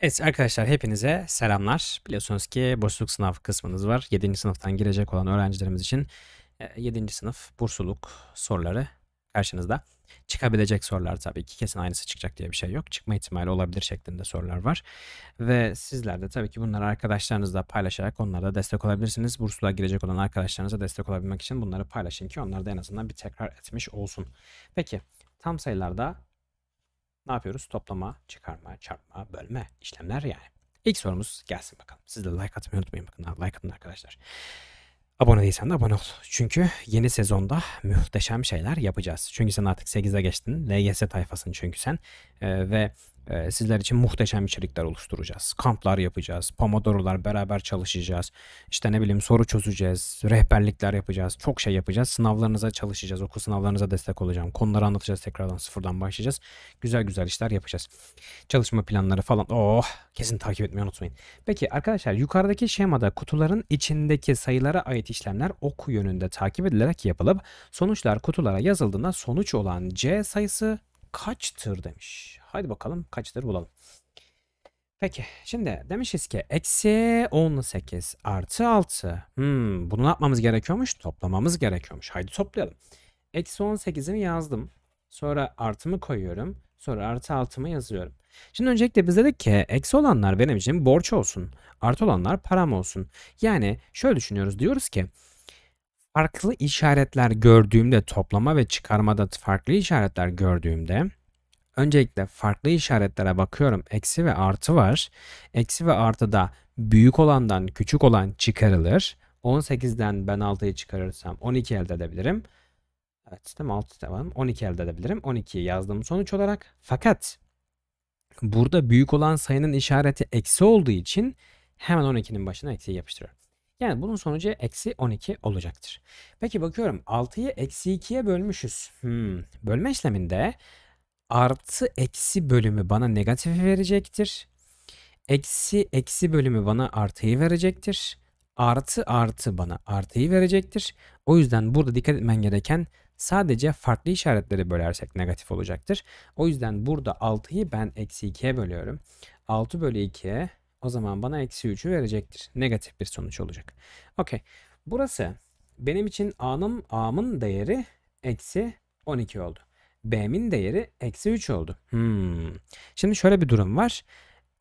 Evet arkadaşlar hepinize selamlar. Biliyorsunuz ki bursluluk sınav kısmınız var. 7. sınıftan girecek olan öğrencilerimiz için 7. E, sınıf bursluluk soruları karşınızda. Çıkabilecek sorular tabii ki kesin aynısı çıkacak diye bir şey yok. Çıkma ihtimali olabilir şeklinde sorular var. Ve sizler de tabii ki bunları arkadaşlarınızla paylaşarak onlara da destek olabilirsiniz. Bursluğa girecek olan arkadaşlarınıza destek olabilmek için bunları paylaşın ki onlar da en azından bir tekrar etmiş olsun. Peki tam sayılarda ne yapıyoruz? Toplama, çıkarma, çarpma, bölme işlemler yani. İlk sorumuz gelsin bakalım. Siz de like atmayı unutmayın. Bakın like atın arkadaşlar. Abone değilsen de abone ol. Çünkü yeni sezonda muhteşem şeyler yapacağız. Çünkü sen artık 8'e geçtin. LGS tayfasın çünkü sen. Ee, ve ee, sizler için muhteşem içerikler oluşturacağız. Kamplar yapacağız, pomodorolar beraber çalışacağız. İşte ne bileyim soru çözeceğiz, rehberlikler yapacağız, çok şey yapacağız. Sınavlarınıza çalışacağız, okul sınavlarınıza destek olacağım. Konuları anlatacağız tekrardan sıfırdan başlayacağız. Güzel güzel işler yapacağız. Çalışma planları falan. Oh kesin takip etmeyi unutmayın. Peki arkadaşlar yukarıdaki şemada kutuların içindeki sayılara ait işlemler oku yönünde takip edilerek yapılıp sonuçlar kutulara yazıldığında sonuç olan C sayısı kaçtır demiş. Haydi bakalım kaçtır bulalım. Peki şimdi demişiz ki eksi 18 artı 6. Hmm, bunu ne yapmamız gerekiyormuş? Toplamamız gerekiyormuş. Haydi toplayalım. Eksi 18'imi yazdım. Sonra artımı koyuyorum. Sonra artı 6'mı yazıyorum. Şimdi öncelikle biz dedik ki eksi olanlar benim için borç olsun. Artı olanlar param olsun. Yani şöyle düşünüyoruz diyoruz ki farklı işaretler gördüğümde toplama ve çıkarmada farklı işaretler gördüğümde Öncelikle farklı işaretlere bakıyorum. Eksi ve artı var. Eksi ve artı da büyük olandan küçük olan çıkarılır. 18'den ben 6'yı çıkarırsam 12 elde edebilirim. Evet tamam 6 tamam 12 elde edebilirim. 12'yi yazdım sonuç olarak. Fakat burada büyük olan sayının işareti eksi olduğu için hemen 12'nin başına eksi yapıştırıyorum. Yani bunun sonucu eksi 12 olacaktır. Peki bakıyorum 6'yı eksi 2'ye bölmüşüz. Hmm, bölme işleminde artı eksi bölümü bana negatifi verecektir. Eksi eksi bölümü bana artıyı verecektir. Artı artı bana artıyı verecektir. O yüzden burada dikkat etmen gereken sadece farklı işaretleri bölersek negatif olacaktır. O yüzden burada 6'yı ben eksi 2'ye bölüyorum. 6 bölü 2 o zaman bana eksi 3'ü verecektir. Negatif bir sonuç olacak. Okey. Burası benim için a'nın a'mın değeri eksi 12 oldu b'min değeri eksi 3 oldu. Hmm. Şimdi şöyle bir durum var.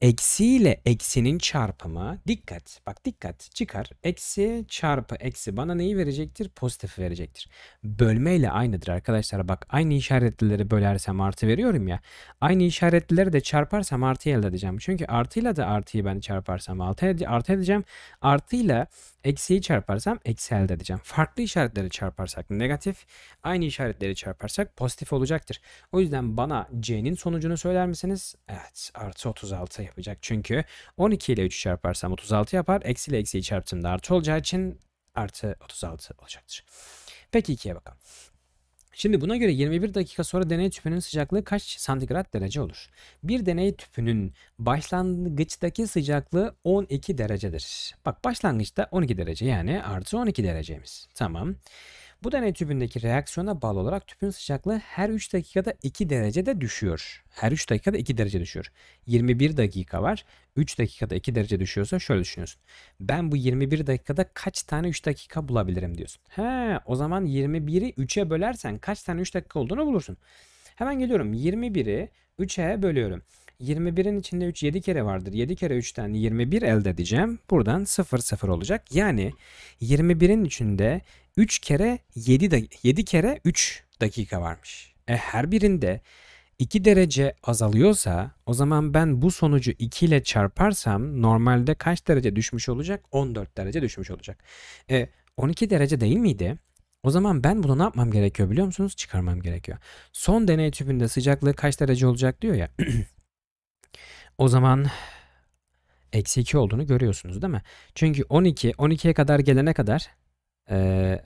Eksi ile eksinin çarpımı dikkat bak dikkat çıkar. Eksi çarpı eksi bana neyi verecektir? Pozitif verecektir. Bölme ile aynıdır arkadaşlar. Bak aynı işaretlileri bölersem artı veriyorum ya. Aynı işaretlileri de çarparsam artı elde edeceğim. Çünkü artıyla da artıyı ben çarparsam artı ede artı edeceğim. Artıyla Eksiyi çarparsam eksi elde edeceğim. Farklı işaretleri çarparsak negatif, aynı işaretleri çarparsak pozitif olacaktır. O yüzden bana C'nin sonucunu söyler misiniz? Evet artı 36 yapacak. Çünkü 12 ile 3 çarparsam 36 yapar. Eksi ile eksiyi çarptığımda artı olacağı için artı 36 olacaktır. Peki 2'ye bakalım. Şimdi buna göre 21 dakika sonra deney tüpünün sıcaklığı kaç santigrat derece olur? Bir deney tüpünün başlangıçtaki sıcaklığı 12 derecedir. Bak başlangıçta 12 derece yani artı 12 derecemiz. Tamam. Tamam. Bu deney tübündeki reaksiyona bağlı olarak tüpün sıcaklığı her 3 dakikada 2 derecede düşüyor. Her 3 dakikada 2 derece düşüyor. 21 dakika var. 3 dakikada 2 derece düşüyorsa şöyle düşünüyorsun. Ben bu 21 dakikada kaç tane 3 dakika bulabilirim diyorsun. He o zaman 21'i 3'e bölersen kaç tane 3 dakika olduğunu bulursun. Hemen geliyorum 21'i 3'e bölüyorum. 21'in içinde 3 7 kere vardır. 7 kere 3'ten 21 elde edeceğim. Buradan 0 0 olacak. Yani 21'in içinde 3 kere 7 7 kere 3 dakika varmış. E her birinde 2 derece azalıyorsa o zaman ben bu sonucu 2 ile çarparsam normalde kaç derece düşmüş olacak? 14 derece düşmüş olacak. E 12 derece değil miydi? O zaman ben bunu ne yapmam gerekiyor biliyor musunuz? Çıkarmam gerekiyor. Son deney tüpünde sıcaklığı kaç derece olacak diyor ya. o zaman eksi 2 olduğunu görüyorsunuz değil mi? Çünkü 12, 12'ye kadar gelene kadar e,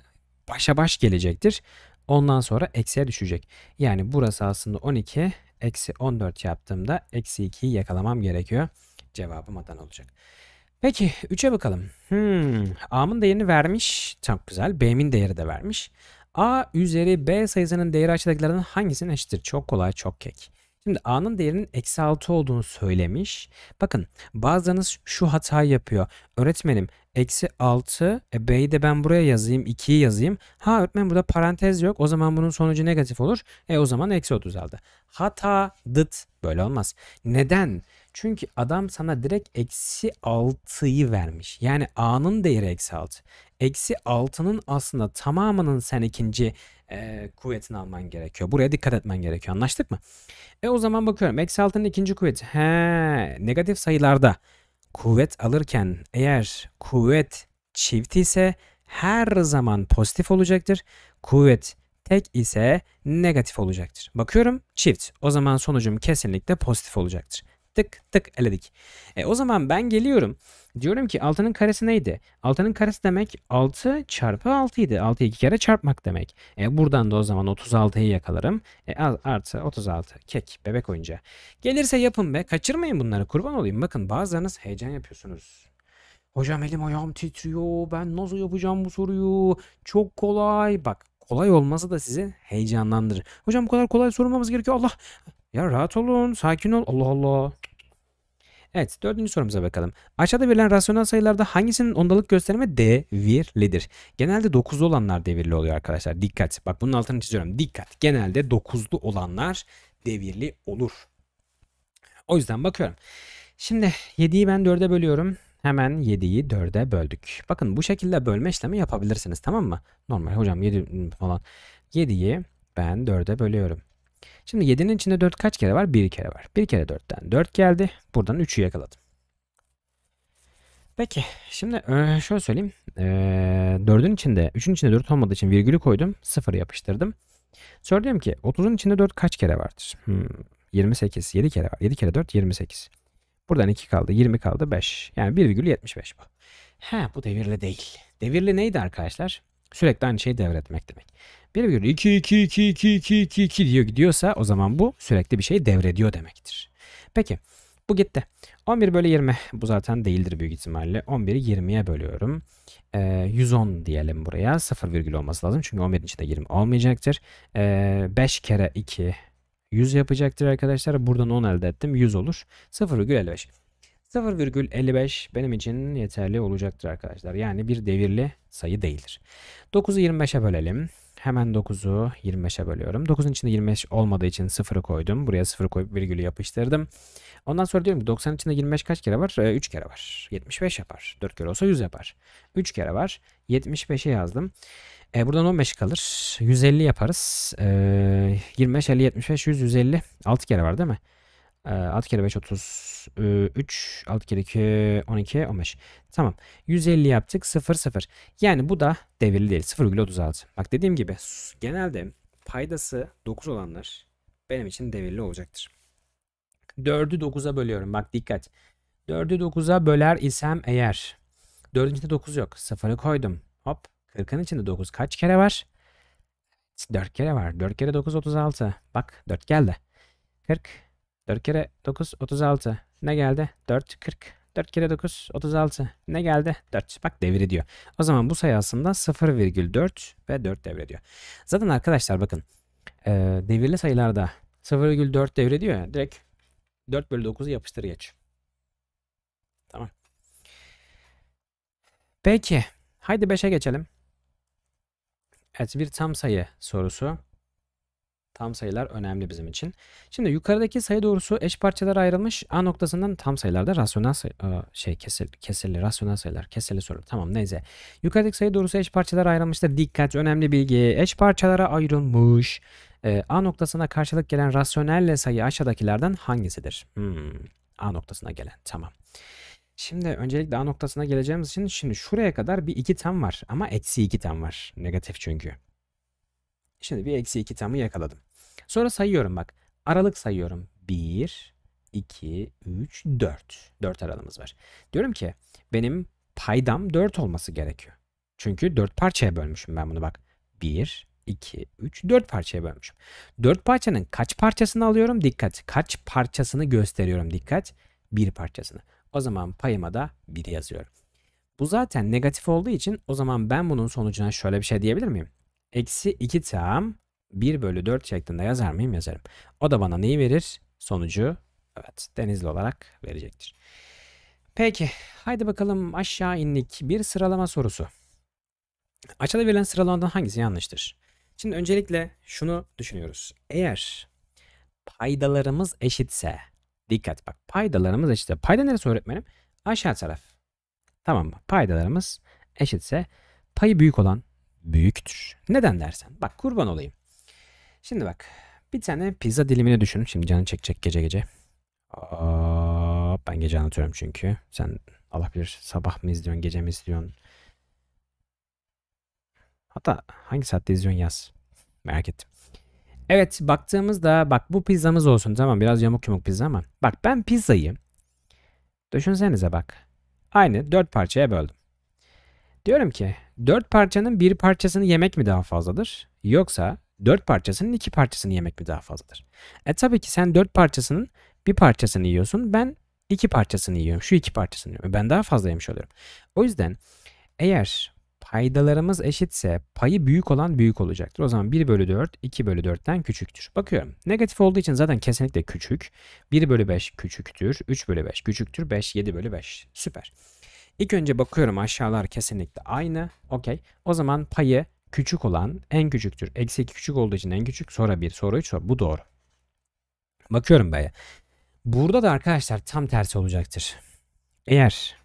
başa baş gelecektir. Ondan sonra eksiye düşecek. Yani burası aslında 12 eksi 14 yaptığımda eksi 2'yi yakalamam gerekiyor. Cevabım adan olacak. Peki 3'e bakalım. Hmm, A'mın değerini vermiş. Çok güzel. B'min değeri de vermiş. A üzeri B sayısının değeri aşağıdakilerden hangisinin eşittir? Çok kolay, çok kek. Şimdi a'nın değerinin eksi 6 olduğunu söylemiş. Bakın bazılarınız şu hatayı yapıyor. Öğretmenim eksi 6 e, b'yi de ben buraya yazayım 2'yi yazayım. Ha öğretmen burada parantez yok o zaman bunun sonucu negatif olur. E o zaman eksi 30 Hata dıt böyle olmaz. Neden? Çünkü adam sana direkt eksi 6'yı vermiş. Yani A'nın değeri eksi 6. Eksi 6'nın aslında tamamının sen ikinci e, kuvvetini alman gerekiyor. Buraya dikkat etmen gerekiyor. Anlaştık mı? E o zaman bakıyorum. Eksi 6'nın ikinci kuvveti. He, negatif sayılarda kuvvet alırken eğer kuvvet çift ise her zaman pozitif olacaktır. Kuvvet tek ise negatif olacaktır. Bakıyorum çift. O zaman sonucum kesinlikle pozitif olacaktır tık tık eledik. E, o zaman ben geliyorum. Diyorum ki 6'nın karesi neydi? 6'nın karesi demek 6 çarpı 6 idi. 6'yı 2 kere çarpmak demek. E, buradan da o zaman 36'yı yakalarım. E, artı 36 kek bebek oyuncağı. Gelirse yapın be kaçırmayın bunları kurban olayım. Bakın bazılarınız heyecan yapıyorsunuz. Hocam elim ayağım titriyor. Ben nasıl yapacağım bu soruyu? Çok kolay. Bak kolay olması da sizi heyecanlandırır. Hocam bu kadar kolay sorulmamız gerekiyor. Allah ya rahat olun sakin ol Allah Allah. Evet dördüncü sorumuza bakalım. Aşağıda verilen rasyonel sayılarda hangisinin ondalık gösterimi devirlidir? Genelde dokuzlu olanlar devirli oluyor arkadaşlar. Dikkat. Bak bunun altını çiziyorum. Dikkat. Genelde dokuzlu olanlar devirli olur. O yüzden bakıyorum. Şimdi 7'yi ben 4'e bölüyorum. Hemen 7'yi 4'e böldük. Bakın bu şekilde bölme işlemi yapabilirsiniz tamam mı? Normal hocam 7 falan. 7'yi ben 4'e bölüyorum. Şimdi 7'nin içinde 4 kaç kere var? 1 kere var. 1 kere 4'ten 4 geldi. Buradan 3'ü yakaladım. Peki şimdi e, şöyle söyleyeyim. Ee, 4'ün içinde 3'ün içinde 4 olmadığı için virgülü koydum. 0 yapıştırdım. Sonra diyorum ki 30'un içinde 4 kaç kere vardır? Hmm, 28. 7 kere var. 7 kere 4 28. Buradan 2 kaldı. 20 kaldı. 5. Yani 1,75 bu. He bu devirli değil. Devirli neydi arkadaşlar? Sürekli aynı şeyi devretmek demek. 1,2 diyor gidiyorsa o zaman bu sürekli bir şeyi devrediyor demektir. Peki bu gitti. 11 bölü 20 bu zaten değildir büyük ihtimalle. 11'i 20'ye bölüyorum. Ee, 110 diyelim buraya. 0 virgül olması lazım çünkü 11'in içinde 20 olmayacaktır. Ee, 5 kere 2 100 yapacaktır arkadaşlar. Buradan 10 elde ettim. 100 olur. 0,55. 0,55 benim için yeterli olacaktır arkadaşlar. Yani bir devirli sayı değildir. 9'u 25'e bölelim. Hemen 9'u 25'e bölüyorum. 9'un içinde 25 olmadığı için 0'ı koydum. Buraya 0 koyup virgülü yapıştırdım. Ondan sonra diyorum ki 90 içinde 25 kaç kere var? Ee, 3 kere var. 75 yapar. 4 kere olsa 100 yapar. 3 kere var. 75'e yazdım. E, buradan 15 kalır. 150 yaparız. E, 25, 50, 75, 100, 150. 6 kere var değil mi? E, 6 kere 5, 33. 6 kere 2, 12, 15. Tamam. 150 yaptık. 0, 0. Yani bu da devirli değil. 36. Bak dediğim gibi genelde paydası 9 olanlar benim için devirli olacaktır. 4'ü 9'a bölüyorum. Bak dikkat. 4'ü 9'a böler isem eğer. 4'ün içinde 9 yok. 0'ı koydum. Hop 40'ın içinde 9 kaç kere var? 4 kere var. 4 kere 9 36. Bak 4 geldi. 40. 4 kere 9 36. Ne geldi? 4 40. 4 kere 9 36. Ne geldi? 4. Bak devrediyor. O zaman bu sayı aslında 0,4 ve 4 devrediyor. Zaten arkadaşlar bakın e, devirli sayılarda 0,4 devrediyor ya direkt 4 bölü 9'u yapıştır geç. Tamam. Peki. Haydi 5'e geçelim. Evet bir tam sayı sorusu. Tam sayılar önemli bizim için. Şimdi yukarıdaki sayı doğrusu eş parçalara ayrılmış. A noktasından tam sayılarda rasyonel sayı, e, şey kesir, kesirli rasyonel sayılar kesirli soru. Tamam neyse. Yukarıdaki sayı doğrusu eş parçalara ayrılmıştır. Dikkat önemli bilgi. Eş parçalara ayrılmış. E, A noktasına karşılık gelen rasyonel sayı aşağıdakilerden hangisidir? Hmm, A noktasına gelen tamam. Şimdi öncelikle A noktasına geleceğimiz için şimdi şuraya kadar bir iki tam var ama eksi iki tam var. Negatif çünkü. Şimdi bir eksi iki tamı yakaladım. Sonra sayıyorum bak. Aralık sayıyorum. 1, 2, 3, 4. 4 aralığımız var. Diyorum ki benim paydam 4 olması gerekiyor. Çünkü 4 parçaya bölmüşüm ben bunu bak. 1, 2, 3, 4 parçaya bölmüşüm. 4 parçanın kaç parçasını alıyorum? Dikkat. Kaç parçasını gösteriyorum? Dikkat. 1 parçasını. O zaman payıma da 1 yazıyorum. Bu zaten negatif olduğu için o zaman ben bunun sonucuna şöyle bir şey diyebilir miyim? Eksi 2 tam 1 bölü 4 şeklinde yazar mıyım? Yazarım. O da bana neyi verir? Sonucu evet denizli olarak verecektir. Peki haydi bakalım aşağı indik. Bir sıralama sorusu. Aşağıda verilen sıralamadan hangisi yanlıştır? Şimdi öncelikle şunu düşünüyoruz. Eğer paydalarımız eşitse Dikkat bak paydalarımız eşitse. Payda neresi öğretmenim? Aşağı taraf. Tamam mı? Paydalarımız eşitse payı büyük olan büyüktür. Neden dersen? Bak kurban olayım. Şimdi bak bir tane pizza dilimini düşün. Şimdi canın çekecek gece gece. Aa, ben gece anlatıyorum çünkü. Sen Allah bilir sabah mı izliyorsun, gece mi izliyorsun? Hatta hangi saatte izliyorsun yaz. Merak ettim. Evet baktığımızda bak bu pizzamız olsun tamam biraz yamuk yumuk pizza ama bak ben pizzayı düşünsenize bak aynı dört parçaya böldüm. Diyorum ki dört parçanın bir parçasını yemek mi daha fazladır yoksa dört parçasının iki parçasını yemek mi daha fazladır? E tabii ki sen dört parçasının bir parçasını yiyorsun ben iki parçasını yiyorum şu iki parçasını yiyorum ben daha fazla yemiş oluyorum. O yüzden eğer paydalarımız eşitse payı büyük olan büyük olacaktır. O zaman 1 bölü 4 2 bölü 4'ten küçüktür. Bakıyorum negatif olduğu için zaten kesinlikle küçük. 1 bölü 5 küçüktür. 3 bölü 5 küçüktür. 5 7 bölü 5 süper. İlk önce bakıyorum aşağılar kesinlikle aynı. Okey. O zaman payı küçük olan en küçüktür. Eksi 2 küçük olduğu için en küçük. Sonra 1 sonra 3 sonra bu doğru. Bakıyorum böyle. Burada da arkadaşlar tam tersi olacaktır. Eğer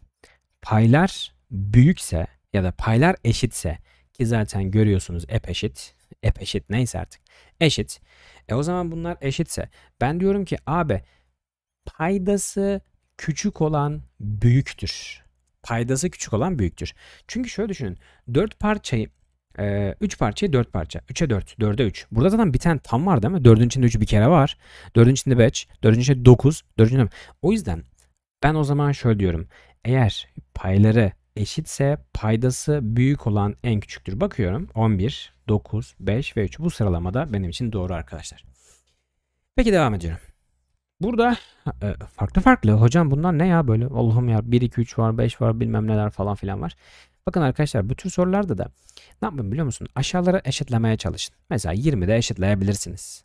paylar büyükse ya da paylar eşitse ki zaten görüyorsunuz ep eşit ep eşit neyse artık eşit. E o zaman bunlar eşitse ben diyorum ki abi paydası küçük olan büyüktür. Paydası küçük olan büyüktür. Çünkü şöyle düşünün 4 parçayı 3 e, üç parçayı 4 parça. 3'e 4, 4'e 3. Burada zaten bir tane tam var değil mi? 4'ün içinde 3 bir kere var. 4'ün içinde 5, 4'ün içinde 9, 4'ün içinde... O yüzden ben o zaman şöyle diyorum. Eğer payları eşitse paydası büyük olan en küçüktür. Bakıyorum 11, 9, 5 ve 3 bu sıralamada benim için doğru arkadaşlar. Peki devam ediyorum. Burada e, farklı farklı hocam bunlar ne ya böyle Allah'ım ya 1 2 3 var 5 var bilmem neler falan filan var. Bakın arkadaşlar bu tür sorularda da ne yapın biliyor musun? Aşağılara eşitlemeye çalışın. Mesela 20'de eşitleyebilirsiniz.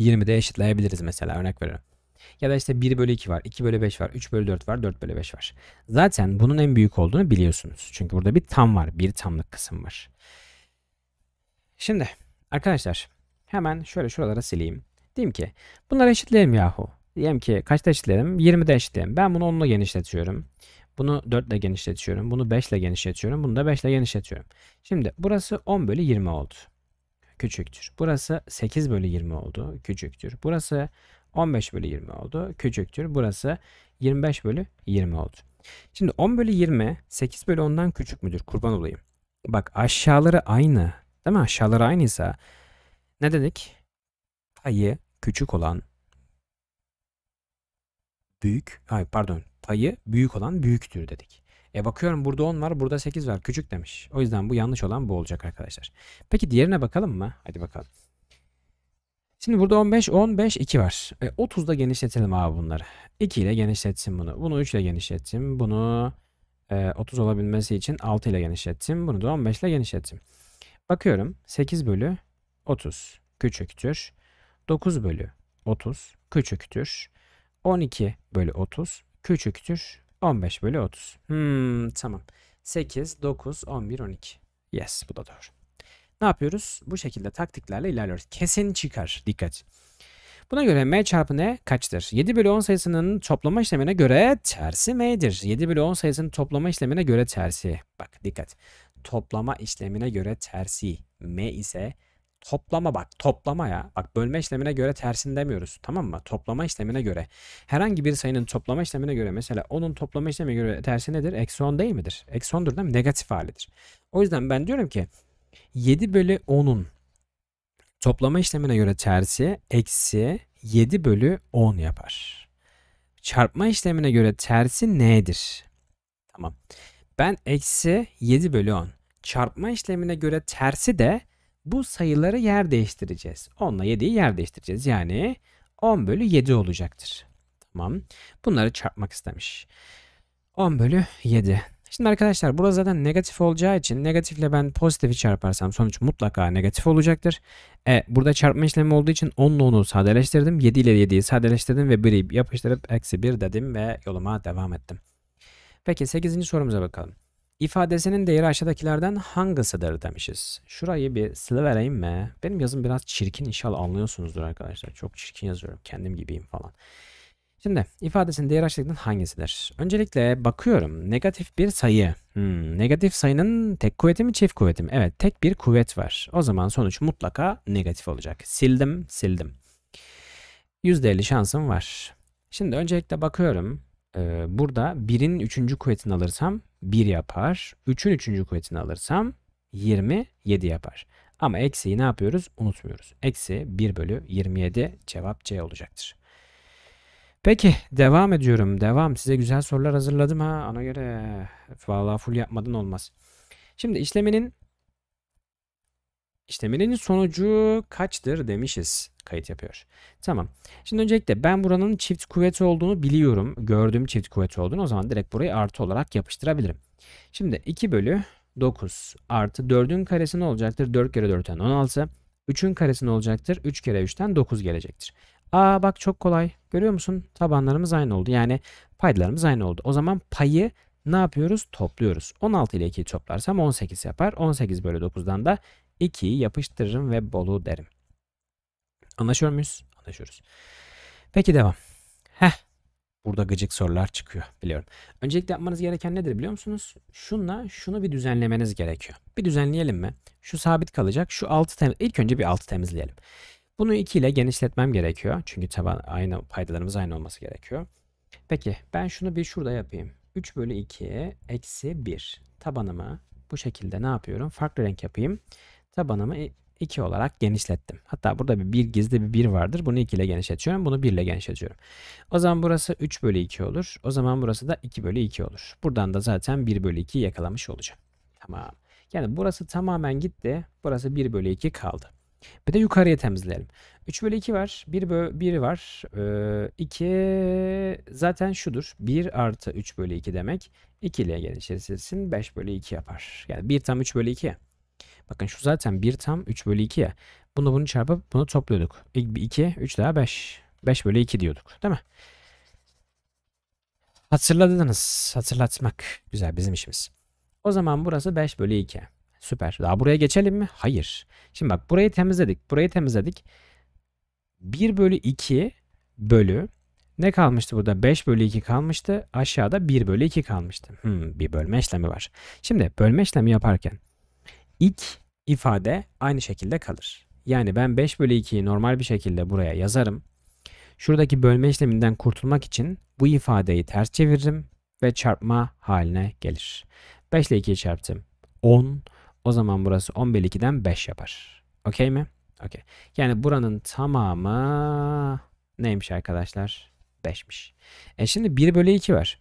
20'de eşitleyebiliriz mesela örnek veriyorum. Ya da işte 1 bölü 2 var, 2 bölü 5 var, 3 bölü 4 var, 4 bölü 5 var. Zaten bunun en büyük olduğunu biliyorsunuz. Çünkü burada bir tam var, bir tamlık kısım var. Şimdi arkadaşlar hemen şöyle şuralara sileyim. Diyeyim ki bunları eşitleyelim yahu. Diyelim ki kaçta eşitleyelim? 20'de eşitleyelim. Ben bunu 10 genişletiyorum. Bunu 4 ile genişletiyorum. Bunu 5 ile genişletiyorum. Bunu da 5 ile genişletiyorum. Şimdi burası 10 bölü 20 oldu. Küçüktür. Burası 8 bölü 20 oldu. Küçüktür. Burası 15 bölü 20 oldu. Küçüktür. Burası 25 bölü 20 oldu. Şimdi 10 bölü 20 8 bölü 10'dan küçük müdür? Kurban olayım. Bak aşağıları aynı. Değil mi? Aşağıları aynıysa ne dedik? Payı küçük olan büyük. Hayır pardon. Payı büyük olan büyüktür dedik. E bakıyorum burada 10 var, burada 8 var. Küçük demiş. O yüzden bu yanlış olan bu olacak arkadaşlar. Peki diğerine bakalım mı? Hadi bakalım. Şimdi burada 15, 15, 2 var. E, 30'da genişletelim abi bunları. 2 ile genişletsin bunu. Bunu 3 ile genişlettim. Bunu e, 30 olabilmesi için 6 ile genişlettim. Bunu da 15 ile genişlettim. Bakıyorum 8 bölü 30 küçüktür. 9 bölü 30 küçüktür. 12 bölü 30 küçüktür. 15 bölü 30. Hmm, tamam. 8, 9, 11, 12. Yes bu da doğru ne yapıyoruz? Bu şekilde taktiklerle ilerliyoruz. Kesin çıkar. Dikkat. Buna göre m çarpı n kaçtır? 7 bölü 10 sayısının toplama işlemine göre tersi m'dir. 7 bölü 10 sayısının toplama işlemine göre tersi. Bak dikkat. Toplama işlemine göre tersi. m ise toplama bak toplama ya. Bak bölme işlemine göre tersin demiyoruz. Tamam mı? Toplama işlemine göre. Herhangi bir sayının toplama işlemine göre mesela onun toplama işlemine göre tersi nedir? Eksi 10 değil midir? Eksi 10'dur değil mi? Negatif halidir. O yüzden ben diyorum ki 7 bölü 10'un toplama işlemine göre tersi eksi 7 bölü 10 yapar. Çarpma işlemine göre tersi nedir? Tamam. Ben eksi 7 bölü 10. Çarpma işlemine göre tersi de bu sayıları yer değiştireceğiz. 10 ile 7'yi yer değiştireceğiz. Yani 10 bölü 7 olacaktır. Tamam. Bunları çarpmak istemiş. 10 bölü 7. Şimdi arkadaşlar burası zaten negatif olacağı için negatifle ben pozitifi çarparsam sonuç mutlaka negatif olacaktır. E, burada çarpma işlemi olduğu için 10 ile 10'u sadeleştirdim. 7 ile 7'yi sadeleştirdim ve 1'i yapıştırıp eksi 1 dedim ve yoluma devam ettim. Peki 8. sorumuza bakalım. İfadesinin değeri aşağıdakilerden hangisidir demişiz. Şurayı bir sılı mi? Benim yazım biraz çirkin inşallah anlıyorsunuzdur arkadaşlar. Çok çirkin yazıyorum. Kendim gibiyim falan. Şimdi ifadesinin diğer açıklıkların hangisidir? Öncelikle bakıyorum negatif bir sayı. Hmm, negatif sayının tek kuvveti mi çift kuvveti mi? Evet tek bir kuvvet var. O zaman sonuç mutlaka negatif olacak. Sildim sildim. %50 şansım var. Şimdi öncelikle bakıyorum. Ee, burada 1'in 3. kuvvetini alırsam 1 yapar. 3'ün 3. kuvvetini alırsam 27 yapar. Ama eksiyi ne yapıyoruz? Unutmuyoruz. Eksi 1 bölü 27 cevap C olacaktır. Peki devam ediyorum. Devam. Size güzel sorular hazırladım ha. Ona göre vallahi full yapmadın olmaz. Şimdi işleminin işleminin sonucu kaçtır demişiz. Kayıt yapıyor. Tamam. Şimdi öncelikle ben buranın çift kuvveti olduğunu biliyorum. Gördüğüm çift kuvveti olduğunu. O zaman direkt burayı artı olarak yapıştırabilirim. Şimdi 2 bölü 9 artı 4'ün karesi ne olacaktır? 4 kere 4'ten 16. 3'ün karesi ne olacaktır? 3 kere 3'ten 9 gelecektir. Aa bak çok kolay. Görüyor musun? Tabanlarımız aynı oldu. Yani paydalarımız aynı oldu. O zaman payı ne yapıyoruz? Topluyoruz. 16 ile 2'yi toplarsam 18 yapar. 18 bölü 9'dan da 2'yi yapıştırırım ve bolu derim. Anlaşıyor muyuz? Anlaşıyoruz. Peki devam. Heh. Burada gıcık sorular çıkıyor biliyorum. Öncelikle yapmanız gereken nedir biliyor musunuz? Şunla şunu bir düzenlemeniz gerekiyor. Bir düzenleyelim mi? Şu sabit kalacak. Şu altı temiz. ilk önce bir altı temizleyelim. Bunu 2 ile genişletmem gerekiyor. Çünkü taban aynı paydalarımız aynı olması gerekiyor. Peki ben şunu bir şurada yapayım. 3 bölü 2 eksi 1 tabanımı bu şekilde ne yapıyorum? Farklı renk yapayım. Tabanımı 2 e, olarak genişlettim. Hatta burada bir, bir gizli bir 1 vardır. Bunu 2 ile genişletiyorum. Bunu 1 ile genişletiyorum. O zaman burası 3 bölü 2 olur. O zaman burası da 2 bölü 2 olur. Buradan da zaten 1 bölü 2 yakalamış olacağım. Tamam. Yani burası tamamen gitti. Burası 1 bölü 2 kaldı. Bir de yukarıya temizleyelim. 3 bölü 2 var. 1, bö 1 var. Ee, zaten şudur. 1 artı 3 bölü 2 demek. 2 ile geliştirilsin. 5 bölü 2 yapar. Yani 1 tam 3 bölü 2. Bakın şu zaten 1 tam 3 bölü 2 ya. Bunu bunu çarpıp bunu topluyorduk. 2, 3 daha 5. 5 bölü 2 diyorduk değil mi? Hatırladınız. Hatırlatmak. Güzel bizim işimiz. O zaman burası 5 bölü 2. Süper. Daha buraya geçelim mi? Hayır. Şimdi bak burayı temizledik. Burayı temizledik. 1 bölü 2 bölü ne kalmıştı burada? 5 bölü 2 kalmıştı. Aşağıda 1 bölü 2 kalmıştı. Hmm, bir bölme işlemi var. Şimdi bölme işlemi yaparken ilk ifade aynı şekilde kalır. Yani ben 5 bölü 2'yi normal bir şekilde buraya yazarım. Şuradaki bölme işleminden kurtulmak için bu ifadeyi ters çeviririm ve çarpma haline gelir. 5 ile 2'yi çarptım. 10 o zaman burası 10 bölü 2'den 5 yapar. Okey mi? Okey. Yani buranın tamamı neymiş arkadaşlar? 5'miş. E şimdi 1 bölü 2 var.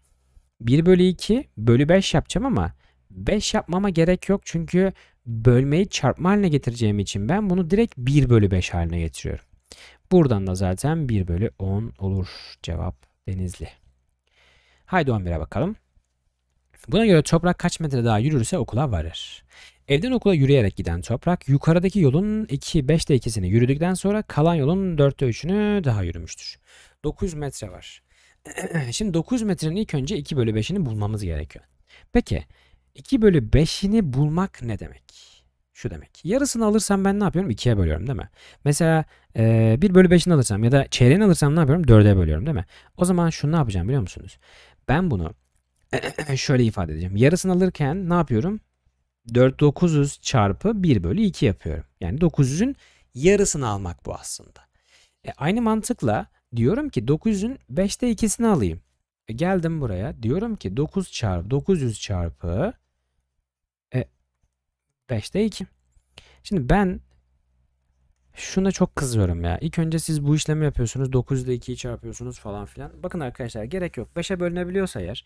1 bölü 2 bölü 5 yapacağım ama 5 yapmama gerek yok. Çünkü bölmeyi çarpma haline getireceğim için ben bunu direkt 1 bölü 5 haline getiriyorum. Buradan da zaten 1 bölü 10 olur cevap Denizli. Haydi 11'e bakalım. Buna göre toprak kaç metre daha yürürse okula varır. Evden okula yürüyerek giden Toprak yukarıdaki yolun 2 5'te 2'sini yürüdükten sonra kalan yolun 4'te 3'ünü daha yürümüştür. 900 metre var. Şimdi 900 metrenin ilk önce 2 bölü 5'ini bulmamız gerekiyor. Peki 2 bölü 5'ini bulmak ne demek? Şu demek. Yarısını alırsam ben ne yapıyorum? 2'ye bölüyorum değil mi? Mesela e, 1 bölü 5'ini alırsam ya da çeyreğini alırsam ne yapıyorum? 4'e bölüyorum değil mi? O zaman şunu ne yapacağım biliyor musunuz? Ben bunu şöyle ifade edeceğim. Yarısını alırken ne yapıyorum? 4900 çarpı 1 bölü 2 yapıyorum. Yani 900'ün yarısını almak bu aslında. E, aynı mantıkla diyorum ki 900'ün 5'te 2'sini alayım. E, geldim buraya. Diyorum ki 9 çarpı 900 çarpı e, 5'te 2. Şimdi ben şuna çok kızıyorum ya. İlk önce siz bu işlemi yapıyorsunuz. 9'da 2'yi çarpıyorsunuz falan filan. Bakın arkadaşlar gerek yok. 5'e bölünebiliyorsa eğer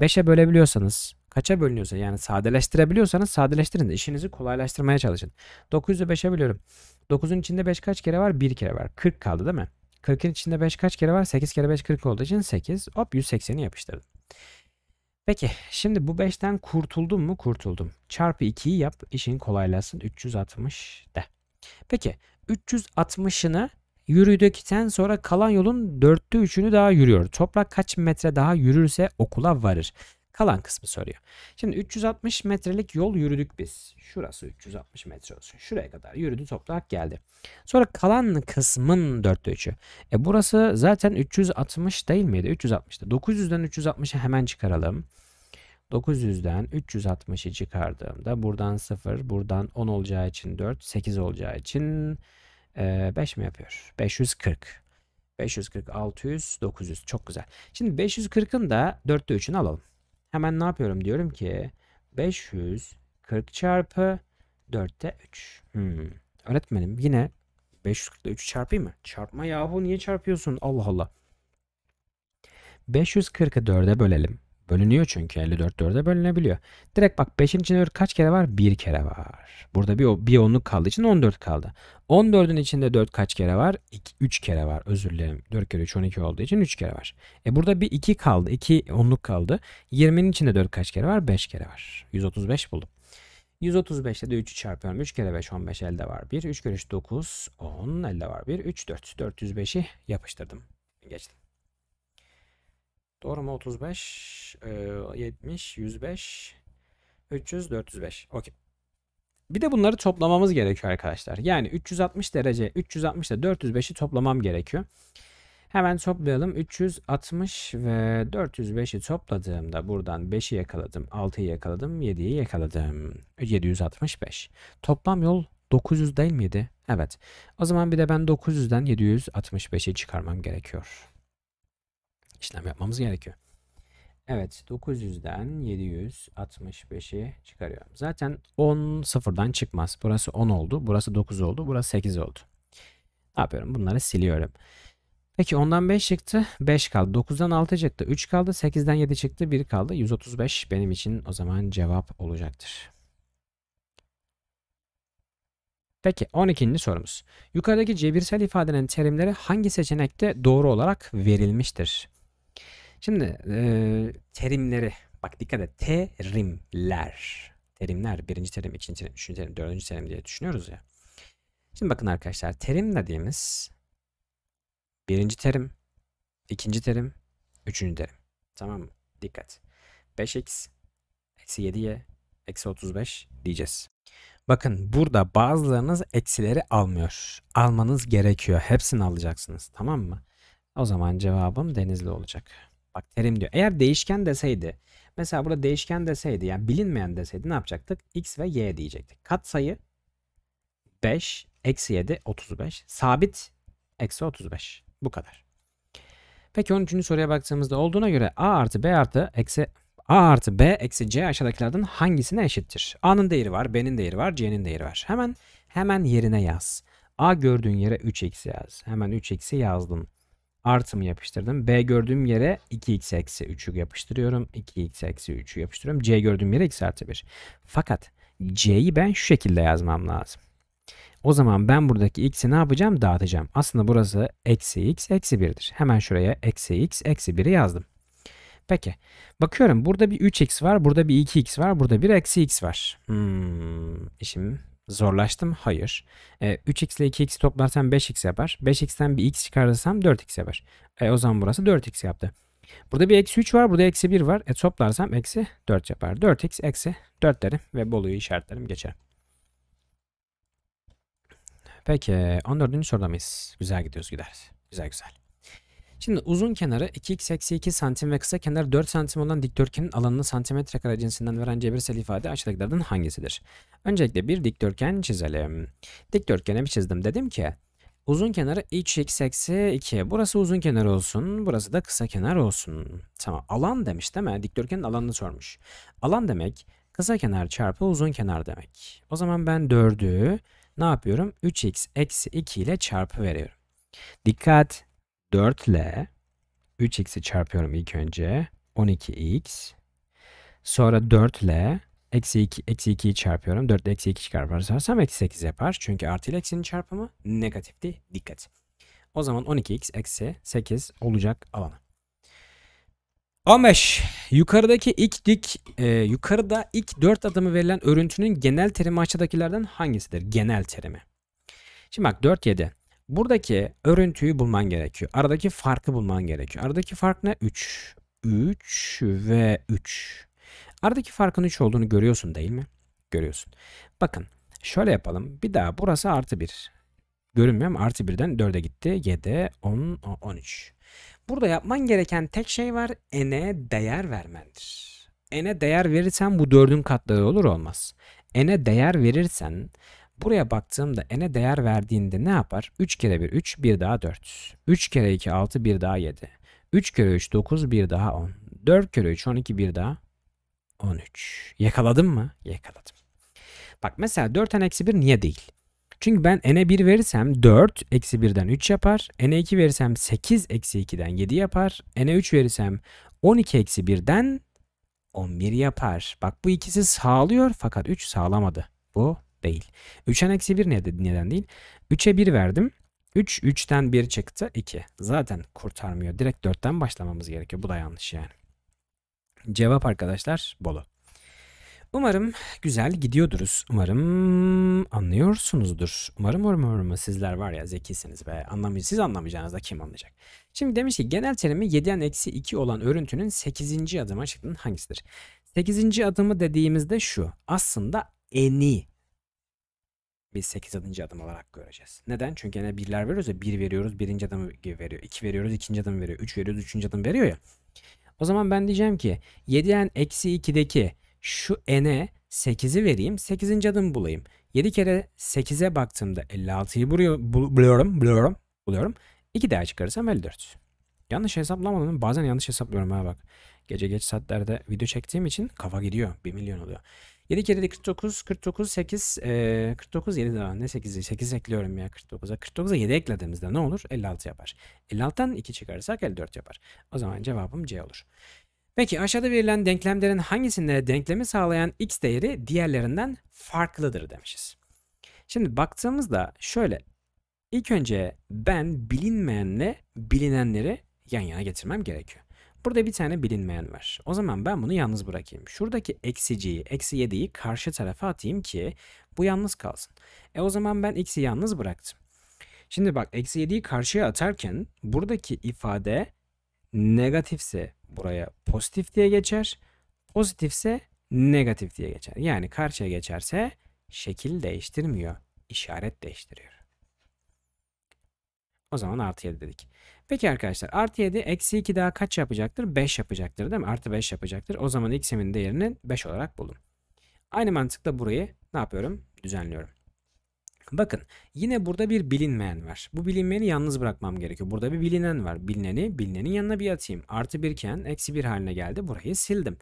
5'e bölebiliyorsanız kaça bölünüyorsa yani sadeleştirebiliyorsanız sadeleştirin de işinizi kolaylaştırmaya çalışın. 900'ü 5'e bölüyorum. 9'un içinde 5 kaç kere var? 1 kere var. 40 kaldı değil mi? 40'ın içinde 5 kaç kere var? 8 kere 5 40 olduğu için 8. Hop 180'i yapıştırdım. Peki şimdi bu 5'ten kurtuldum mu? Kurtuldum. Çarpı 2'yi yap işin kolaylaşsın. 360 de. Peki 360'ını yürüdükten sonra kalan yolun 4'te 3'ünü daha yürüyor. Toprak kaç metre daha yürürse okula varır. Kalan kısmı soruyor. Şimdi 360 metrelik yol yürüdük biz. Şurası 360 metre olsun. Şuraya kadar yürüdü toprak geldi. Sonra kalan kısmın 4'te 3'ü. E burası zaten 360 değil miydi? 360'ta. 900'den 360'ı hemen çıkaralım. 900'den 360'ı çıkardığımda buradan 0, buradan 10 olacağı için 4, 8 olacağı için 5 e, mi yapıyor? 540. 540, 600, 900. Çok güzel. Şimdi 540'ın da 4'te 3'ünü alalım. Hemen ne yapıyorum? Diyorum ki 540 çarpı 4'te 3. Hmm. Öğretmenim yine 540'da 3'ü çarpayım mı? Çarpma yahu niye çarpıyorsun? Allah Allah. 540'ı 4'e bölelim. Bölünüyor çünkü 54 4'e bölünebiliyor. Direkt bak 5'in içinde 4 kaç kere var? 1 kere var. Burada bir, bir onluk kaldığı için 14 kaldı. 14'ün içinde 4 kaç kere var? 2, 3 kere var. Özür dilerim. 4 kere 3 12 olduğu için 3 kere var. E burada bir 2 kaldı. 2 onluk kaldı. 20'nin içinde 4 kaç kere var? 5 kere var. 135 buldum. 135'te de 3'ü çarpıyorum. 3 kere 5 15 elde var 1. 3 kere 3 9 10 elde var 1. 3 4. 405'i yapıştırdım. Geçtim. Doğru mu? 35, 70, 105, 300, 405. Okey. Bir de bunları toplamamız gerekiyor arkadaşlar. Yani 360 derece 360 ile 405'i toplamam gerekiyor. Hemen toplayalım. 360 ve 405'i topladığımda buradan 5'i yakaladım, 6'yı yakaladım, 7'yi yakaladım. 765. Toplam yol 900 değil miydi? Evet. O zaman bir de ben 900'den 765'i çıkarmam gerekiyor işlem yapmamız gerekiyor. Evet 900'den 765'i çıkarıyorum. Zaten 10 sıfırdan çıkmaz. Burası 10 oldu. Burası 9 oldu. Burası 8 oldu. Ne yapıyorum? Bunları siliyorum. Peki ondan 5 çıktı. 5 kaldı. 9'dan 6 çıktı. 3 kaldı. 8'den 7 çıktı. 1 kaldı. 135 benim için o zaman cevap olacaktır. Peki 12. sorumuz. Yukarıdaki cebirsel ifadenin terimleri hangi seçenekte doğru olarak verilmiştir? Şimdi e, terimleri bak dikkat et terimler terimler birinci terim, ikinci terim, üçüncü terim, dördüncü terim diye düşünüyoruz ya. Şimdi bakın arkadaşlar terim dediğimiz birinci terim, ikinci terim, üçüncü terim. Tamam mı? Dikkat. 5x eksi 7y eksi 35 diyeceğiz. Bakın burada bazılarınız eksileri almıyor. Almanız gerekiyor. Hepsini alacaksınız. Tamam mı? O zaman cevabım denizli olacak. Bak terim diyor. Eğer değişken deseydi mesela burada değişken deseydi yani bilinmeyen deseydi ne yapacaktık? X ve Y diyecektik. Kat Katsayı 5 eksi 7 35 sabit eksi 35 bu kadar. Peki 13. soruya baktığımızda olduğuna göre A artı B artı eksi A artı B eksi C aşağıdakilerden hangisine eşittir? A'nın değeri var, B'nin değeri var, C'nin değeri var. Hemen hemen yerine yaz. A gördüğün yere 3x yaz. Hemen 3x'i yazdın artımı yapıştırdım. B gördüğüm yere 2x eksi 3'ü yapıştırıyorum. 2x eksi 3'ü yapıştırıyorum. C gördüğüm yere x artı 1. Fakat C'yi ben şu şekilde yazmam lazım. O zaman ben buradaki x'i ne yapacağım? Dağıtacağım. Aslında burası eksi x eksi 1'dir. Hemen şuraya eksi x eksi 1'i yazdım. Peki. Bakıyorum burada bir 3x var. Burada bir 2x var. Burada bir eksi x var. Hmm, işim zorlaştı mı? Hayır. E, 3x ile 2x toplarsam 5x yapar. 5x'ten bir x çıkarırsam 4x yapar. E, o zaman burası 4x yaptı. Burada bir eksi 3 var. Burada eksi 1 var. E, toplarsam eksi 4 yapar. 4x eksi 4 derim ve Bolu'yu işaretlerim geçer. Peki 14. soruda mıyız? Güzel gidiyoruz gideriz. Güzel güzel. Şimdi uzun kenarı 2x eksi 2 santim ve kısa kenar 4 santim olan dikdörtgenin alanını santimetre kare cinsinden veren cebirsel ifade aşağıdakilerden hangisidir? Öncelikle bir dikdörtgen çizelim. Dikdörtgeni bir çizdim dedim ki uzun kenarı 3x eksi 2. Burası uzun kenar olsun. Burası da kısa kenar olsun. Tamam alan demiş değil mi? Dikdörtgenin alanını sormuş. Alan demek kısa kenar çarpı uzun kenar demek. O zaman ben 4'ü ne yapıyorum? 3x eksi 2 ile çarpı veriyorum. Dikkat! 4 ile 3x'i çarpıyorum ilk önce. 12x. Sonra 4 ile eksi 2, eksi 2'yi çarpıyorum. 4 ile eksi 2 çıkarparsam eksi 8 yapar. Çünkü artı ile eksinin çarpımı negatifti. Dikkat. O zaman 12x eksi 8 olacak alanı. 15. Yukarıdaki ilk dik, e, yukarıda ilk 4 adımı verilen örüntünün genel terimi aşağıdakilerden hangisidir? Genel terimi. Şimdi bak 4, 7. Buradaki örüntüyü bulman gerekiyor. Aradaki farkı bulman gerekiyor. Aradaki fark ne? 3. 3 ve 3. Aradaki farkın 3 olduğunu görüyorsun değil mi? Görüyorsun. Bakın şöyle yapalım. Bir daha burası artı 1. Görünmüyor mu? Artı 1'den 4'e gitti. 7, 10, 13. Burada yapman gereken tek şey var. N'e değer vermendir. N'e değer verirsen bu 4'ün katları olur olmaz. N'e değer verirsen Buraya baktığımda n'e değer verdiğinde ne yapar? 3 kere 1 3, 1 daha 4. 3 kere 2 6, 1 daha 7. 3 kere 3 9, 1 daha 10. 4 kere 3 12, 1 daha 13. Yakaladım mı? Yakaladım. Bak mesela 4n eksi 1 niye değil? Çünkü ben n'e 1 verirsem 4 eksi 1'den 3 yapar. n'e 2 verirsem 8 eksi 2'den 7 yapar. n'e 3 verirsem 12 eksi 1'den 11 yapar. Bak bu ikisi sağlıyor fakat 3 sağlamadı. Bu değil. 3'en eksi 1 neden değil? 3'e 1 verdim. 3, 3'ten 1 çıktı 2. Zaten kurtarmıyor. Direkt 4'ten başlamamız gerekiyor. Bu da yanlış yani. Cevap arkadaşlar Bolu. Umarım güzel gidiyorduruz. Umarım anlıyorsunuzdur. Umarım umarım umarım sizler var ya zekisiniz be. anlamayacağınız. Siz anlamayacağınız da kim anlayacak? Şimdi demiş ki genel terimi 7'den eksi 2 olan örüntünün 8. adıma çıktığının hangisidir? 8. adımı dediğimizde şu. Aslında eni biz 8. adım olarak göreceğiz. Neden? Çünkü yine birler veriyoruz ya 1 bir veriyoruz 1. adım veriyor. 2 veriyoruz 2. adım veriyor. 3 veriyoruz 3. adım veriyor ya. O zaman ben diyeceğim ki 7n eksi 2'deki şu n'e 8'i vereyim 8. adım bulayım. 7 kere 8'e baktığımda 56'yı buluyorum, buluyorum, buluyorum. 2 değer çıkarırsam 54. Yanlış hesaplamadım. Bazen yanlış hesaplıyorum ha bak. Gece geç saatlerde video çektiğim için kafa gidiyor. 1 milyon oluyor. 7 kere de 49, 49, 8, e, 49, 7 daha ne 8'i? 8 ekliyorum ya 49'a. 49'a 7 eklediğimizde ne olur? 56 yapar. 56'dan 2 çıkarırsak 54 yapar. O zaman cevabım C olur. Peki aşağıda verilen denklemlerin hangisinde denklemi sağlayan x değeri diğerlerinden farklıdır demişiz. Şimdi baktığımızda şöyle İlk önce ben bilinmeyenle bilinenleri yan yana getirmem gerekiyor. Burada bir tane bilinmeyen var. O zaman ben bunu yalnız bırakayım. Şuradaki eksiciyi, eksi 7'yi karşı tarafa atayım ki bu yalnız kalsın. E o zaman ben x'i yalnız bıraktım. Şimdi bak eksi 7'yi karşıya atarken buradaki ifade negatifse buraya pozitif diye geçer. Pozitifse negatif diye geçer. Yani karşıya geçerse şekil değiştirmiyor. işaret değiştiriyor. O zaman artı 7 dedik. Peki arkadaşlar artı 7 eksi 2 daha kaç yapacaktır? 5 yapacaktır değil mi? Artı 5 yapacaktır. O zaman x'imin değerini 5 olarak buldum. Aynı mantıkla burayı ne yapıyorum? Düzenliyorum. Bakın yine burada bir bilinmeyen var. Bu bilinmeyeni yalnız bırakmam gerekiyor. Burada bir bilinen var. Bilineni bilinenin yanına bir atayım. Artı 1 birken eksi 1 haline geldi. Burayı sildim.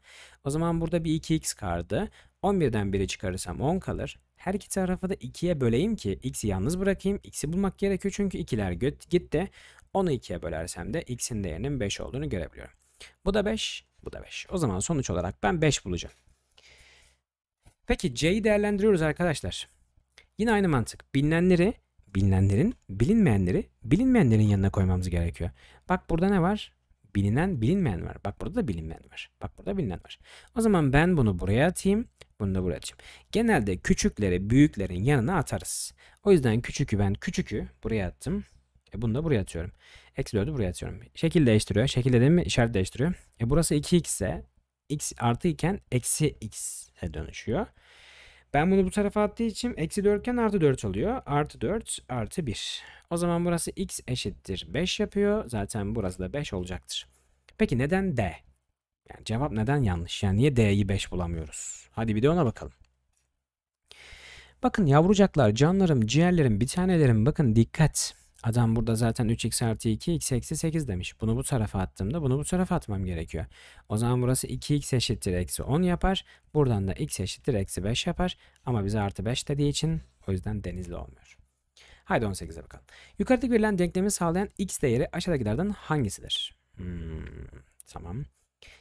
O zaman burada bir 2x kaldı. 11'den 1'i çıkarırsam 10 kalır. Her iki tarafı da 2'ye böleyim ki x'i yalnız bırakayım. x'i bulmak gerekiyor çünkü 2'ler gitti. 10'u 2'ye bölersem de x'in değerinin 5 olduğunu görebiliyorum. Bu da 5, bu da 5. O zaman sonuç olarak ben 5 bulacağım. Peki c'yi değerlendiriyoruz arkadaşlar. Yine aynı mantık. Bilinenleri, bilinenlerin, bilinmeyenleri, bilinmeyenlerin yanına koymamız gerekiyor. Bak burada ne var? Bilinen, bilinmeyen var. Bak burada da bilinmeyen var. Bak burada bilinen var. O zaman ben bunu buraya atayım. Bunu da buraya atayım. Genelde küçükleri büyüklerin yanına atarız. O yüzden küçükü ben küçükü buraya attım. E bunu da buraya atıyorum. Eksi 4'ü buraya atıyorum. Şekil değiştiriyor. Şekil dediğim mi? İşaret değiştiriyor. E burası 2x ise x artı iken eksi x'e dönüşüyor. Ben bunu bu tarafa attığı için eksi 4 iken artı 4 oluyor. Artı 4 artı 1. O zaman burası x eşittir 5 yapıyor. Zaten burası da 5 olacaktır. Peki neden d? Yani cevap neden yanlış? Yani niye d'yi 5 bulamıyoruz? Hadi bir de ona bakalım. Bakın yavrucaklar, canlarım, ciğerlerim, bir tanelerim bakın dikkat. Adam burada zaten 3x artı 2 x eksi 8 demiş. Bunu bu tarafa attığımda bunu bu tarafa atmam gerekiyor. O zaman burası 2x eşittir eksi 10 yapar. Buradan da x eşittir eksi 5 yapar. Ama bize artı 5 dediği için o yüzden denizli olmuyor. Haydi 18'e bakalım. Yukarıdaki verilen denklemi sağlayan x değeri aşağıdakilerden hangisidir? Hmm, tamam.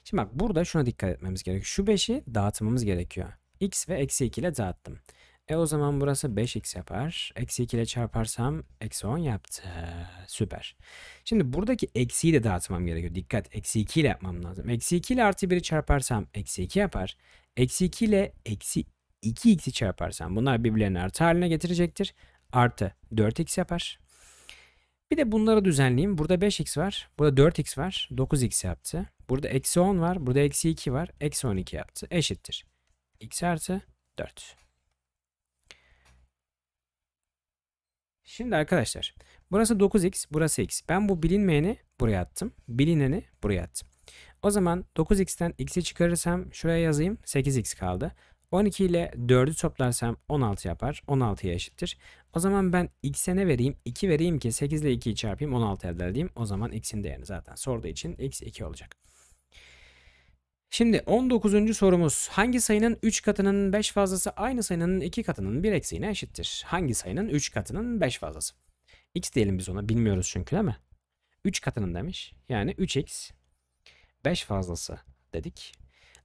Şimdi bak burada şuna dikkat etmemiz gerekiyor. Şu 5'i dağıtmamız gerekiyor. x ve eksi 2 ile dağıttım. E o zaman burası 5x yapar. Eksi 2 ile çarparsam eksi 10 yaptı. Süper. Şimdi buradaki eksiyi de dağıtmam gerekiyor. Dikkat eksi 2 ile yapmam lazım. Eksi 2 ile artı 1'i çarparsam eksi 2 yapar. Eksi 2 ile eksi 2x'i çarparsam bunlar birbirlerini artı haline getirecektir. Artı 4x yapar. Bir de bunları düzenleyeyim. Burada 5x var. Burada 4x var. 9x yaptı. Burada eksi 10 var. Burada eksi 2 var. Eksi 12 yaptı. Eşittir. x artı 4. Şimdi arkadaşlar burası 9x burası x. Ben bu bilinmeyeni buraya attım. Bilineni buraya attım. O zaman 9x'ten x'i çıkarırsam şuraya yazayım 8x kaldı. 12 ile 4'ü toplarsam 16 yapar. 16'ya eşittir. O zaman ben x'e ne vereyim? 2 vereyim ki 8 ile 2'yi çarpayım 16 elde edeyim. O zaman x'in değerini zaten sorduğu için x 2 olacak. Şimdi 19. sorumuz hangi sayının 3 katının 5 fazlası aynı sayının 2 katının 1 eksiğine eşittir? Hangi sayının 3 katının 5 fazlası? X diyelim biz ona bilmiyoruz çünkü değil mi? 3 katının demiş yani 3x 5 fazlası dedik.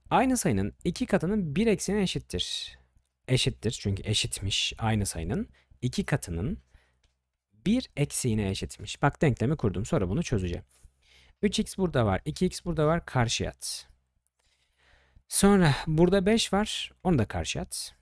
Aynı sayının 2 katının 1 eksiğine eşittir. Eşittir çünkü eşitmiş aynı sayının 2 katının 1 eksiğine eşitmiş. Bak denklemi kurdum sonra bunu çözeceğim. 3x burada var 2x burada var karşıyat. Sonra burada 5 var. Onu da karşı at.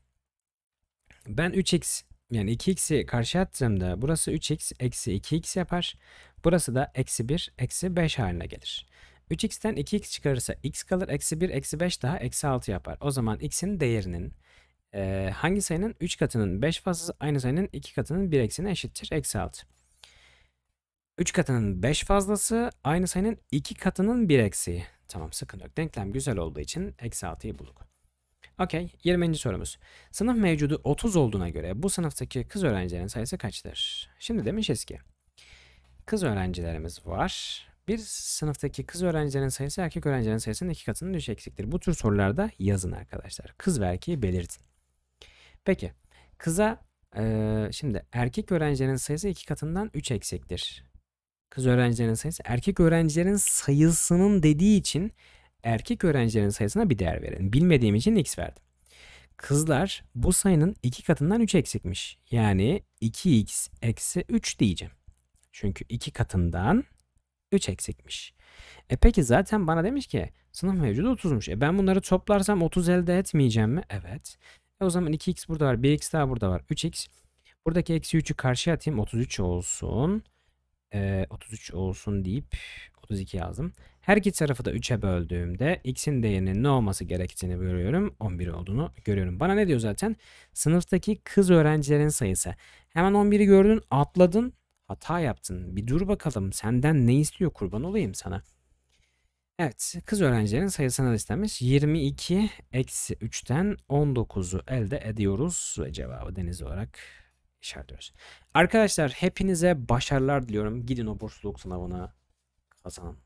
Ben 3x yani 2x'i karşı attığımda burası 3x eksi 2x yapar. Burası da eksi 1 eksi 5 haline gelir. 3x'ten 2x çıkarırsa x kalır. Eksi 1 eksi 5 daha eksi 6 yapar. O zaman x'in değerinin e, hangi sayının 3 katının 5 fazlası aynı sayının 2 katının 1 eksine eşittir. Eksi 6. 3 katının 5 fazlası aynı sayının 2 katının 1 eksiği. Tamam sıkıntı yok. Denklem güzel olduğu için eksi 6'yı bulduk. Okey 20. sorumuz. Sınıf mevcudu 30 olduğuna göre bu sınıftaki kız öğrencilerin sayısı kaçtır? Şimdi demiş eski kız öğrencilerimiz var. Bir sınıftaki kız öğrencilerin sayısı erkek öğrencilerin sayısının iki katının eksiktir. Bu tür sorularda yazın arkadaşlar. Kız ve erkeği belirtin. Peki kıza e, şimdi erkek öğrencilerin sayısı iki katından 3 eksiktir kız öğrencilerin sayısı erkek öğrencilerin sayısının dediği için erkek öğrencilerin sayısına bir değer verin. Bilmediğim için x verdim. Kızlar bu sayının 2 katından 3 eksikmiş. Yani 2x eksi 3 diyeceğim. Çünkü 2 katından 3 eksikmiş. E peki zaten bana demiş ki sınıf mevcudu 30'muş. E ben bunları toplarsam 30 elde etmeyeceğim mi? Evet. E o zaman 2x burada var. 1x daha burada var. 3x. Buradaki eksi 3'ü karşıya atayım. 33 olsun e, 33 olsun deyip 32 yazdım. Her iki tarafı da 3'e böldüğümde x'in değerinin ne olması gerektiğini görüyorum. 11 olduğunu görüyorum. Bana ne diyor zaten? Sınıftaki kız öğrencilerin sayısı. Hemen 11'i gördün atladın hata yaptın. Bir dur bakalım senden ne istiyor kurban olayım sana. Evet kız öğrencilerin sayısına istenmiş. 22 eksi 3'ten 19'u elde ediyoruz ve cevabı deniz olarak işaretliyoruz. Arkadaşlar hepinize başarılar diliyorum. Gidin o bursluluk sınavına kazanın.